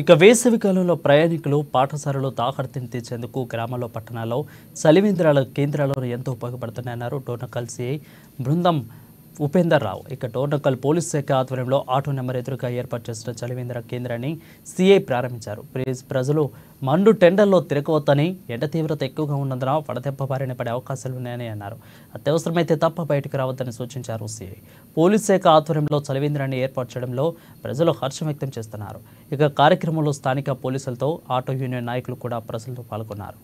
ఇక వేసవి కాలంలో ప్రయాణికులు పాఠశాలలో దాహర్తిని తీర్చేందుకు గ్రామాల్లో పట్టణాల్లో చలివేంద్రాల కేంద్రాలను ఎంతో ఉపయోగపడుతున్నాయన్నారు డోనకల్ సిఐ బృందం ఉపేందర్ రావు ఇక టోర్నకల్ పోలీస్ శాఖ ఆధ్వర్యంలో ఆటో నెంబర్ ఎదురుగా ఏర్పాటు చేసిన చలివేంద్ర కేంద్రాన్ని సీఐ ప్రారంభించారు ప్రజలు మండు టెండర్లో తిరగవద్దని ఎండ తీవ్రత ఎక్కువగా ఉన్నందున వడదెబ్బ బారిన పడే అవకాశాలు ఉన్నాయని అన్నారు అత్యవసరమైతే తప్ప బయటకు రావద్దని సూచించారు సీఐ పోలీస్ శాఖ ఆధ్వర్యంలో చలివేంద్రాన్ని ఏర్పాటు చేయడంలో ప్రజలు హర్షం వ్యక్తం చేస్తున్నారు ఇక కార్యక్రమంలో స్థానిక పోలీసులతో ఆటో యూనియన్ నాయకులు కూడా ప్రజలతో పాల్గొన్నారు